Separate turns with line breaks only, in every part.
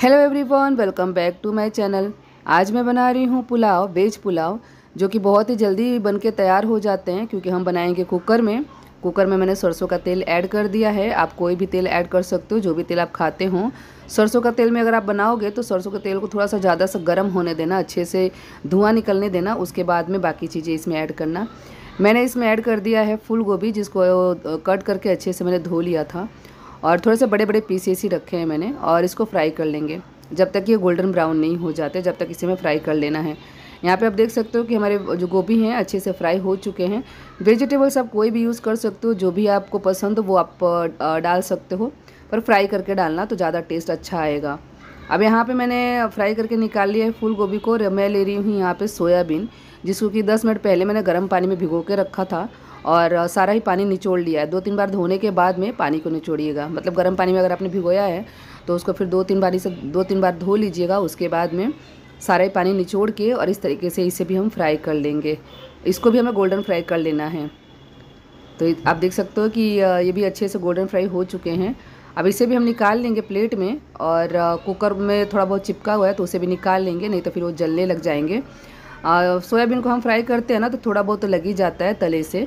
hello everyone welcome back to my channel आज मैं बना रही हूँ पुलाव वेज पुलाव जो कि बहुत ही जल्दी बन के तैयार हो जाते हैं क्योंकि हम बनाएंगे कुकर में कुकर में मैंने सरसों का तेल ऐड कर दिया है आप कोई भी तेल ऐड कर सकते हो जो भी तेल आप खाते हो सरसों का तेल में अगर आप बनाओगे तो सरसों का तेल को थोड़ा सा ज़्यादा सा गर्म होने देना अच्छे से धुआँ निकलने देना उसके बाद में बाकी चीज़ें इसमें ऐड करना मैंने इसमें ऐड कर दिया है फूल गोभी जिसको कट करके अच्छे से मैंने धो लिया था और थोड़े से बड़े बड़े पीसेस ही रखे हैं मैंने और इसको फ्राई कर लेंगे जब तक ये गोल्डन ब्राउन नहीं हो जाते जब तक इसे हमें फ्राई कर लेना है यहाँ पे आप देख सकते हो कि हमारे जो गोभी हैं अच्छे से फ्राई हो चुके हैं वेजिटेबल्स आप कोई भी यूज़ कर सकते हो जो भी आपको पसंद हो वो आप डाल सकते हो पर फ्राई करके डालना तो ज़्यादा टेस्ट अच्छा आएगा अब यहाँ पे मैंने फ्राई करके निकाल लिया है फूल गोभी को मैं ले रही हूँ यहाँ पे सोयाबीन जिसको कि 10 मिनट पहले मैंने गर्म पानी में भिगो के रखा था और सारा ही पानी निचोड़ लिया है दो तीन बार धोने के बाद में पानी को निचोड़िएगा मतलब गर्म पानी में अगर आपने भिगोया है तो उसको फिर दो तीन बार इसे दो तीन बार धो लीजिएगा उसके बाद में सारा ही पानी निचोड़ के और इस तरीके से इसे भी हम फ्राई कर लेंगे इसको भी हमें गोल्डन फ्राई कर लेना है तो आप देख सकते हो कि ये भी अच्छे से गोल्डन फ्राई हो चुके हैं अब इसे भी हम निकाल लेंगे प्लेट में और कुकर में थोड़ा बहुत चिपका हुआ है तो उसे भी निकाल लेंगे नहीं तो फिर वो जलने लग जाएंगे सोयाबीन को हम फ्राई करते हैं ना तो थोड़ा बहुत तो लग ही जाता है तले से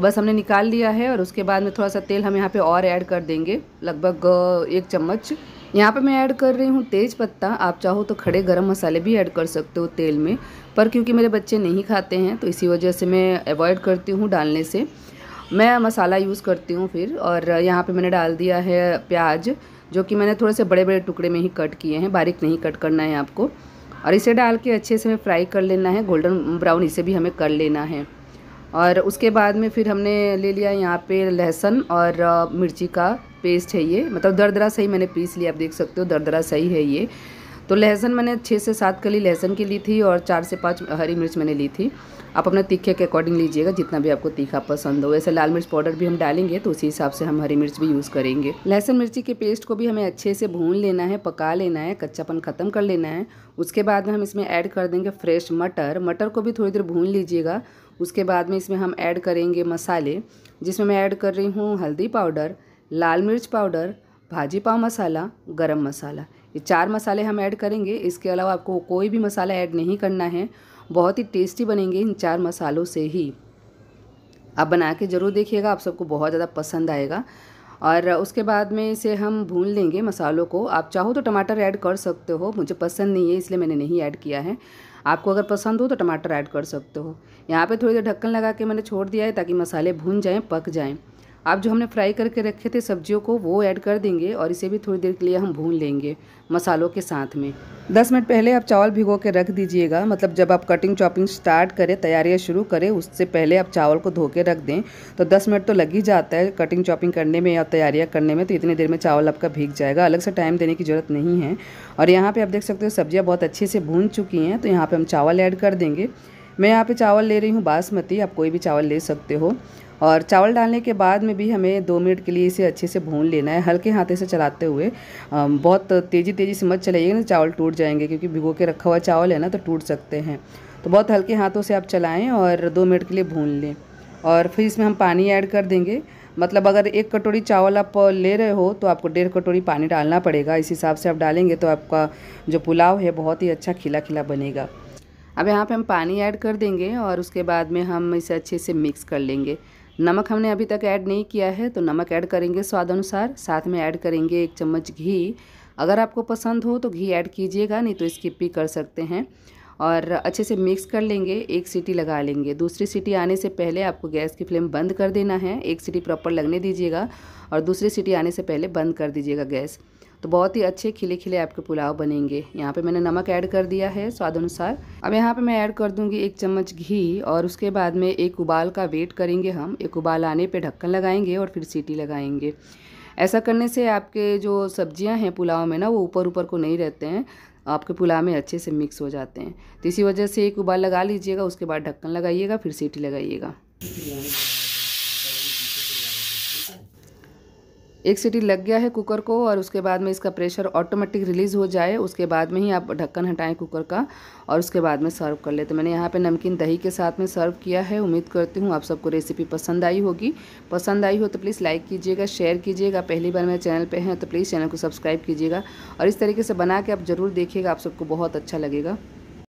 तो बस हमने निकाल लिया है और उसके बाद में थोड़ा सा तेल हम यहाँ पे और ऐड कर देंगे लगभग एक चम्मच यहाँ पे मैं ऐड कर रही हूँ तेज पत्ता आप चाहो तो खड़े गरम मसाले भी ऐड कर सकते हो तेल में पर क्योंकि मेरे बच्चे नहीं खाते हैं तो इसी वजह से मैं अवॉइड करती हूँ डालने से मैं मसाला यूज़ करती हूँ फिर और यहाँ पर मैंने डाल दिया है प्याज जो कि मैंने थोड़े से बड़े बड़े टुकड़े में ही कट किए हैं बारीक नहीं कट करना है आपको और इसे डाल के अच्छे से हमें फ्राई कर लेना है गोल्डन ब्राउन इसे भी हमें कर लेना है और उसके बाद में फिर हमने ले लिया यहाँ पे लहसुन और मिर्ची का पेस्ट है ये मतलब दरदरा सही मैंने पीस लिया आप देख सकते हो दरदरा सही है ये तो लहसुन मैंने छः से सात कली लहसुन की ली थी और चार से पाँच हरी मिर्च मैंने ली थी आप अपने तीखे के अकॉर्डिंग लीजिएगा जितना भी आपको तीखा पसंद हो वैसे लाल मिर्च पाउडर भी हम डालेंगे तो उसी हिसाब से हम हरी मिर्च भी यूज़ करेंगे लहसुन मिर्ची के पेस्ट को भी हमें अच्छे से भून लेना है पका लेना है कच्चापन ख़त्म कर लेना है उसके बाद में हम इसमें ऐड कर देंगे फ्रेश मटर मटर को भी थोड़ी देर भून लीजिएगा उसके बाद में इसमें हम ऐड करेंगे मसाले जिसमें मैं ऐड कर रही हूँ हल्दी पाउडर लाल मिर्च पाउडर भाजी पाव मसाला गरम मसाला ये चार मसाले हम ऐड करेंगे इसके अलावा आपको कोई भी मसाला ऐड नहीं करना है बहुत ही टेस्टी बनेंगे इन चार मसालों से ही आप बना के ज़रूर देखिएगा आप सबको बहुत ज़्यादा पसंद आएगा और उसके बाद में इसे हम भून लेंगे मसालों को आप चाहो तो टमाटर ऐड कर सकते हो मुझे पसंद नहीं है इसलिए मैंने नहीं ऐड किया है आपको अगर पसंद हो तो टमाटर ऐड कर सकते हो यहाँ पे थोड़ी देर ढक्कन लगा के मैंने छोड़ दिया है ताकि मसाले भून जाएँ पक जाएँ आप जो हमने फ्राई करके रखे थे सब्जियों को वो ऐड कर देंगे और इसे भी थोड़ी देर के लिए हम भून लेंगे मसालों के साथ में 10 मिनट पहले आप चावल भिगो के रख दीजिएगा मतलब जब आप कटिंग चॉपिंग स्टार्ट करें तैयारियां शुरू करें उससे पहले आप चावल को धो के रख दें तो 10 मिनट तो लग ही जाता है कटिंग चॉपिंग करने में या तैयारियां करने में तो इतनी देर में चावल आपका भीग जाएगा अलग से टाइम देने की ज़रूरत नहीं है और यहाँ पर आप देख सकते हो सब्जियाँ बहुत अच्छे से भून चुकी हैं तो यहाँ पर हम चावल ऐड कर देंगे मैं यहाँ पे चावल ले रही हूँ बासमती आप कोई भी चावल ले सकते हो और चावल डालने के बाद में भी हमें दो मिनट के लिए इसे अच्छे से भून लेना है हल्के हाथे से चलाते हुए बहुत तेज़ी तेज़ी से मत चलाइएगा ना चावल टूट जाएंगे क्योंकि भिगो के रखा हुआ चावल है ना तो टूट सकते हैं तो बहुत हल्के हाथों से आप चलाएँ और दो मिनट के लिए भून लें और फिर इसमें हम पानी ऐड कर देंगे मतलब अगर एक कटोरी चावल आप ले रहे हो तो आपको डेढ़ कटोरी पानी डालना पड़ेगा इस हिसाब से आप डालेंगे तो आपका जो पुलाव है बहुत ही अच्छा खिला खिला बनेगा अब यहाँ पे हम पानी ऐड कर देंगे और उसके बाद में हम इसे अच्छे से मिक्स कर लेंगे नमक हमने अभी तक ऐड नहीं किया है तो नमक ऐड करेंगे स्वाद अनुसार साथ में ऐड करेंगे एक चम्मच घी अगर आपको पसंद हो तो घी ऐड कीजिएगा नहीं तो स्किप भी कर सकते हैं और अच्छे से मिक्स कर लेंगे एक सीटी लगा लेंगे दूसरी सीटी आने से पहले आपको गैस की फ्लेम बंद कर देना है एक सीटी प्रॉपर लगने दीजिएगा और दूसरी सीटी आने से पहले बंद कर दीजिएगा गैस तो बहुत ही अच्छे खिले खिले आपके पुलाव बनेंगे यहाँ पे मैंने नमक ऐड कर दिया है स्वाद अनुसार अब यहाँ पे मैं ऐड कर दूँगी एक चम्मच घी और उसके बाद में एक उबाल का वेट करेंगे हम एक उबाल आने पर ढक्कन लगाएंगे और फिर सीटी लगाएंगे ऐसा करने से आपके जो सब्जियाँ हैं पुलाव में ना वो ऊपर ऊपर को नहीं रहते हैं आपके पुलाव में अच्छे से मिक्स हो जाते हैं तो इसी वजह से एक उबाल लगा लीजिएगा उसके बाद ढक्कन लगाइएगा फिर सीटी लगाइएगा एक सीटी लग गया है कुकर को और उसके बाद में इसका प्रेशर ऑटोमेटिक रिलीज़ हो जाए उसके बाद में ही आप ढक्कन हटाएं कुकर का और उसके बाद में सर्व कर लेते तो मैंने यहाँ पे नमकीन दही के साथ में सर्व किया है उम्मीद करती हूँ आप सबको रेसिपी पसंद आई होगी पसंद आई हो तो प्लीज़ लाइक कीजिएगा शेयर कीजिएगा पहली बार मेरे चैनल पर हैं तो प्लीज़ चैनल को सब्सक्राइब कीजिएगा और इस तरीके से बना के आप ज़रूर देखिएगा आप सबको बहुत अच्छा लगेगा